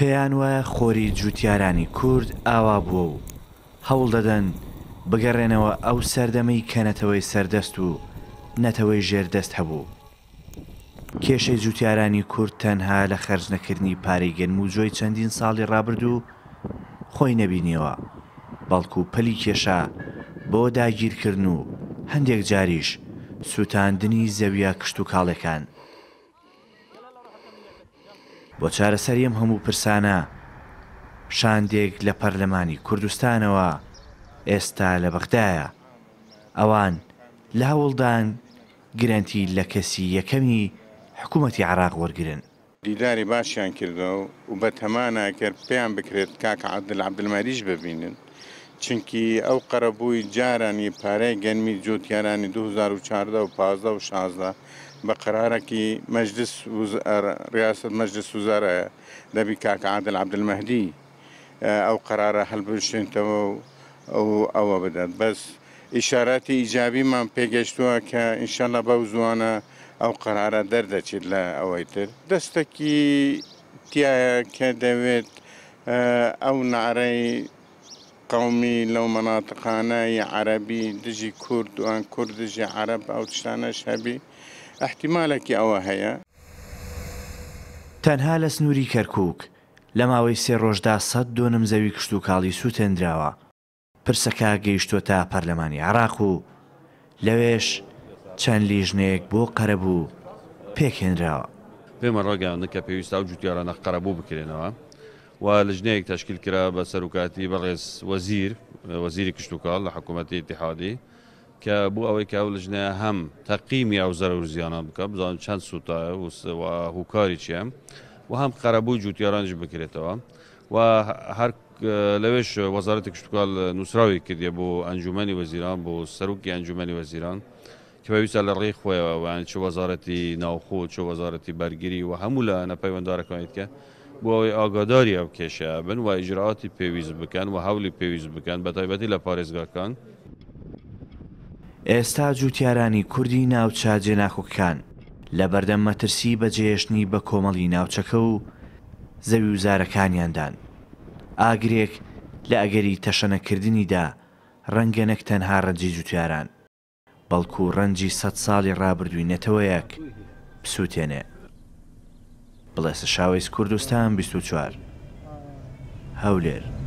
پێیان وایە خۆری جوتیارانی کورد ئاوا بووە و هەوڵ دەدەن بگەڕێنەوە ئەو سەردەمەی کەنەتەوەی سەردەست و نەتەوەی ژێردەست هەبوو کێشەی جوتیارانی کورد تەنها لە خەرجنەکردنی پارەی گەنم و جۆی چەندین ساڵی ڕابرد و خۆی نەبینیەوە بەڵکو پەلی کێشە بۆ داگیرکردن و هەندێک جاریش سووتاندنی زەویە کشت و کاڵەکان بۆ چارەسەری ئەم هەموو پرسانە شاندێک لە پەرلەمانی کوردستانەوە ئێستا لە بەغدایە ئەوان لاوڵدان گرنتی لە کەسی یەکەمی حکوومەتی عراق وەرگن دیداری باشیان کردەوە و بە تەمانە کە پێیان بکرێت کاکە عبدل عبدمەریش ببینن چونکی ئەو قەرەبووی جارانی پارەی گەنمی جوتیارانی 2014 و 15 و 16 بە قرارەکی مەجلس ڕاست مەجلس وزارە دەبی کاکعادل عبدمەهدی ئەو قرارە هەلبشتێنتەوە ئەو ئەوە بدات بەس ئیشارەتی ئیجابیمان پێگەشتووە کە ئینشانە بەو زوانە ئەو قرارە دەردەچێت لە ئەوەی تر دەستێکی تایە کە دەوێت ئەو نعرەی قومی لەو مناتقانایی عەربی دژی کوردوان کوردژی عەرب ئەو شتانەش هەبی احتیمالێکی ئەوە هەیە تەنها لە سنووری کەرکک لە ماوەی سێ ڕۆژدا سەد دۆنم زەوی کشت و کاڵی سووتێنراوە پرسەکە گەیشتۆتە پەرلەمانی عراق و لەوێش چەند لیژنەیەک بۆ قەرەبوو پێکێنراوە پێمە ڕۆگەیان نەکە پێویستە و جوتیارانە قەرەبوو بکرێنەوە و لجنەیەک تەشکیل کرا بە سەرکاتی بەڕێز وەزیر وەزیری کشتتوکال لە حکوومەتی اتحادی کە بوو ئەوەی کە و لەژنە هەم تەقیمی ئەو زەر و زیانە بکە بزان چەند سووتە هوکاری چێم و هەم قەرەبوو جوتیارانش بکرێتەوە و هەر لەوێش وەزارەتی کشتتوکال نووسراوی کردێ بۆ ئەنجومی وەزیران بۆ سەرروکی ئەنجومی وەزیران کە پێویستە لە ڕێی خۆیەوە وان چ وەزارەتی ناوخۆ چ وەزارەتی بەرگری و هەموو لە نەپەیوەنددارەکانیت کە بۆ ئەوەی ئاگاداری ئەو کێشەیە بن و ئیجرراتی پێویست بکەن و هەولی پێویست بکەن بە تایبەتی لە پارێزگاکان ئێستا جووتیارانی کوردی ناوچاجێ ناخۆکان لە بەردەم مەترسی بەجێشتنی بە کۆمەڵی ناوچەکە و زەوی وزارەکانیاندان ئاگرێک لە ئەگەری تەشەنەکردنیدا ڕەنگە نەک تەنها ڕەنجی جووتیاران بەڵکو ڕەنجی سە ساڵی ڕابردووی نەتەوەیەک پسووتێنێ بڵێسە شاویس کوردستان 24 هەولێر